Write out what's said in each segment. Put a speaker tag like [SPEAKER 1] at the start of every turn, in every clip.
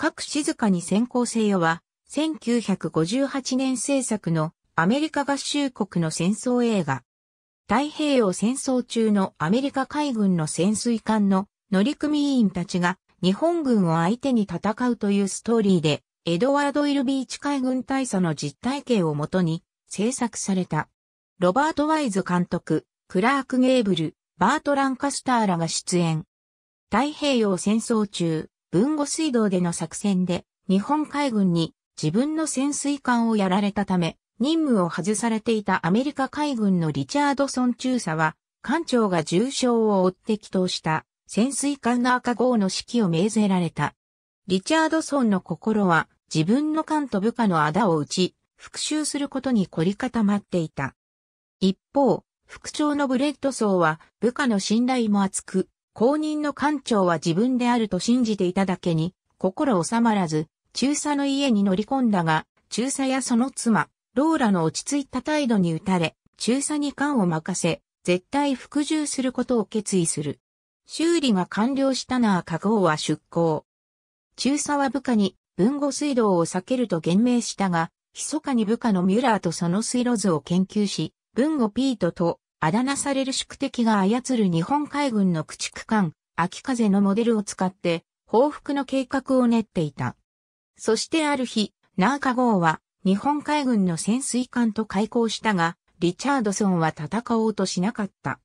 [SPEAKER 1] 各静かに先行せよは、1958年制作のアメリカ合衆国の戦争映画。太平洋戦争中のアメリカ海軍の潜水艦の乗組員たちが日本軍を相手に戦うというストーリーで、エドワード・イルビーチ海軍大佐の実体系をもとに制作された。ロバート・ワイズ監督、クラーク・ゲーブル、バート・ランカスターらが出演。太平洋戦争中、豊後水道での作戦で日本海軍に自分の潜水艦をやられたため、任務を外されていたアメリカ海軍のリチャードソン中佐は、艦長が重傷を負って祈祷した潜水艦の赤号の指揮を命ぜられた。リチャードソンの心は自分の艦と部下の仇を打ち、復讐することに凝り固まっていた。一方、副長のブレッドソーは部下の信頼も厚く、後任の艦長は自分であると信じていただけに、心収まらず、中佐の家に乗り込んだが、中佐やその妻、ローラの落ち着いた態度に打たれ、中佐に艦を任せ、絶対服従することを決意する。修理が完了したなあ加護は出港。中佐は部下に文後水道を避けると言明したが、密かに部下のミュラーとその水路図を研究し、文後ピートとあだ名される宿敵が操る日本海軍の駆逐艦、秋風のモデルを使って、報復の計画を練っていた。そしてある日、ナーカ号は日本海軍の潜水艦と開港したが、リチャードソンは戦おうとしなかった。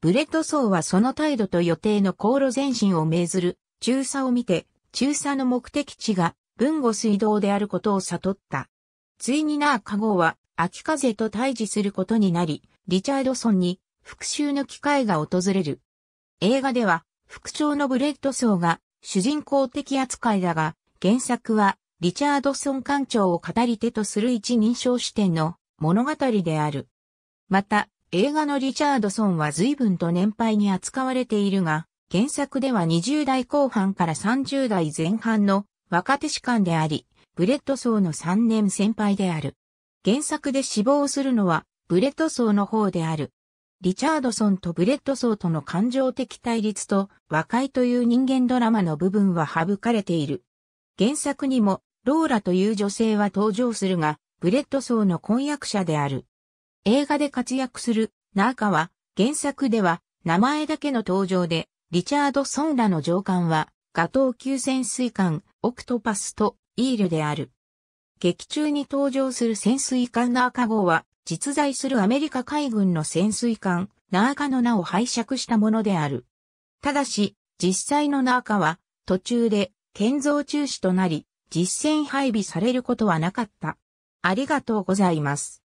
[SPEAKER 1] ブレッドソーはその態度と予定の航路前進を命ずる中佐を見て、中佐の目的地が文後水道であることを悟った。ついにナーカ号は秋風と対峙することになり、リチャードソンに復讐の機会が訪れる。映画では、副長のブレッドソーが主人公的扱いだが、原作はリチャードソン艦長を語り手とする一人称視点の物語である。また、映画のリチャードソンは随分と年配に扱われているが、原作では20代後半から30代前半の若手士官であり、ブレッドソーの3年先輩である。原作で死亡するのはブレットソーの方である。リチャードソンとブレットソーとの感情的対立と和解という人間ドラマの部分は省かれている。原作にもローラという女性は登場するが、ブレットソーの婚約者である。映画で活躍するナーカは原作では名前だけの登場で、リチャードソンらの上官は、ガトー級潜水艦オクトパスとイールである。劇中に登場する潜水艦ナーカ号は、実在するアメリカ海軍の潜水艦、ナーカの名を拝借したものである。ただし、実際のナーカは、途中で、建造中止となり、実戦配備されることはなかった。ありがとうございます。